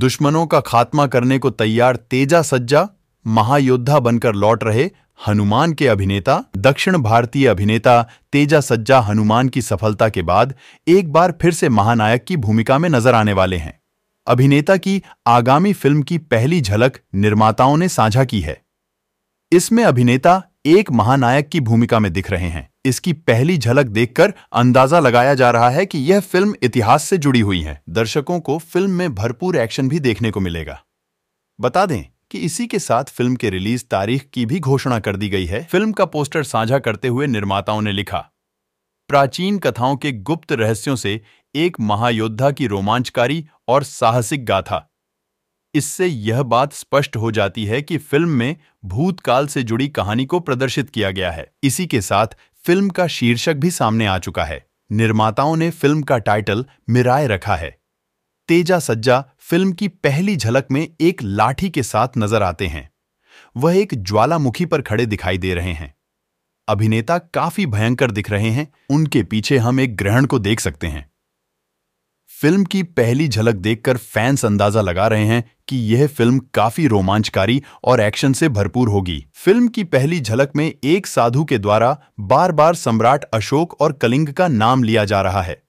दुश्मनों का खात्मा करने को तैयार तेजा सज्जा महायोद्धा बनकर लौट रहे हनुमान के अभिनेता दक्षिण भारतीय अभिनेता तेजा सज्जा हनुमान की सफलता के बाद एक बार फिर से महानायक की भूमिका में नजर आने वाले हैं अभिनेता की आगामी फिल्म की पहली झलक निर्माताओं ने साझा की है इसमें अभिनेता एक महानायक की भूमिका में दिख रहे हैं इसकी पहली झलक देखकर अंदाजा लगाया जा रहा है कि यह फिल्म इतिहास से जुड़ी हुई है दर्शकों को फिल्म में भरपूर एक्शन भी देखने को मिलेगा बता दें कि इसी के साथ फिल्म के रिलीज तारीख की भी घोषणा कर दी गई है फिल्म का पोस्टर साझा करते हुए निर्माताओं ने लिखा प्राचीन कथाओं के गुप्त रहस्यों से एक महायोद्धा की रोमांचकारी और साहसिक गाथा इससे यह बात स्पष्ट हो जाती है कि फिल्म में भूतकाल से जुड़ी कहानी को प्रदर्शित किया गया है इसी के साथ फिल्म का शीर्षक भी सामने आ चुका है निर्माताओं ने फिल्म का टाइटल मिराय रखा है तेजा सज्जा फिल्म की पहली झलक में एक लाठी के साथ नजर आते हैं वह एक ज्वालामुखी पर खड़े दिखाई दे रहे हैं अभिनेता काफी भयंकर दिख रहे हैं उनके पीछे हम एक ग्रहण को देख सकते हैं फिल्म की पहली झलक देखकर फैंस अंदाजा लगा रहे हैं कि यह फिल्म काफी रोमांचकारी और एक्शन से भरपूर होगी फिल्म की पहली झलक में एक साधु के द्वारा बार बार सम्राट अशोक और कलिंग का नाम लिया जा रहा है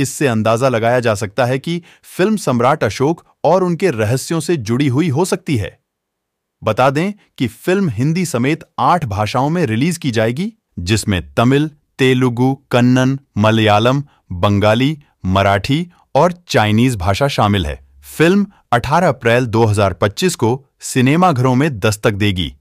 इससे अंदाजा लगाया जा सकता है कि फिल्म सम्राट अशोक और उनके रहस्यों से जुड़ी हुई हो सकती है बता दें कि फिल्म हिंदी समेत आठ भाषाओं में रिलीज की जाएगी जिसमें तमिल तेलुगु कन्नन मलयालम बंगाली मराठी और चाइनीज भाषा शामिल है फिल्म 18 अप्रैल 2025 को सिनेमाघरों में दस्तक देगी